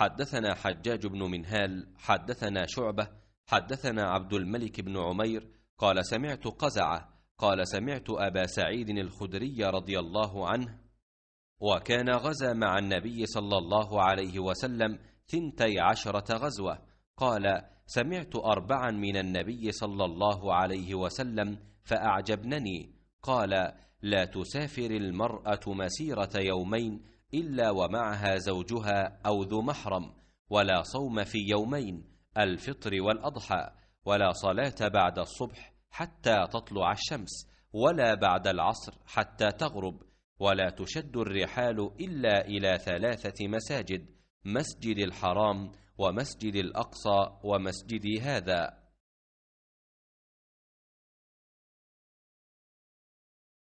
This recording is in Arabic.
حدثنا حجاج بن منهال حدثنا شعبة حدثنا عبد الملك بن عمير قال سمعت قزعة قال سمعت أبا سعيد الخدري رضي الله عنه وكان غزا مع النبي صلى الله عليه وسلم ثنتي عشرة غزوة قال سمعت أربعا من النبي صلى الله عليه وسلم فأعجبنني قال لا تسافر المرأة مسيرة يومين إلا ومعها زوجها أو ذو محرم ولا صوم في يومين الفطر والأضحى ولا صلاة بعد الصبح حتى تطلع الشمس ولا بعد العصر حتى تغرب ولا تشد الرحال إلا إلى ثلاثة مساجد مسجد الحرام ومسجد الأقصى ومسجد هذا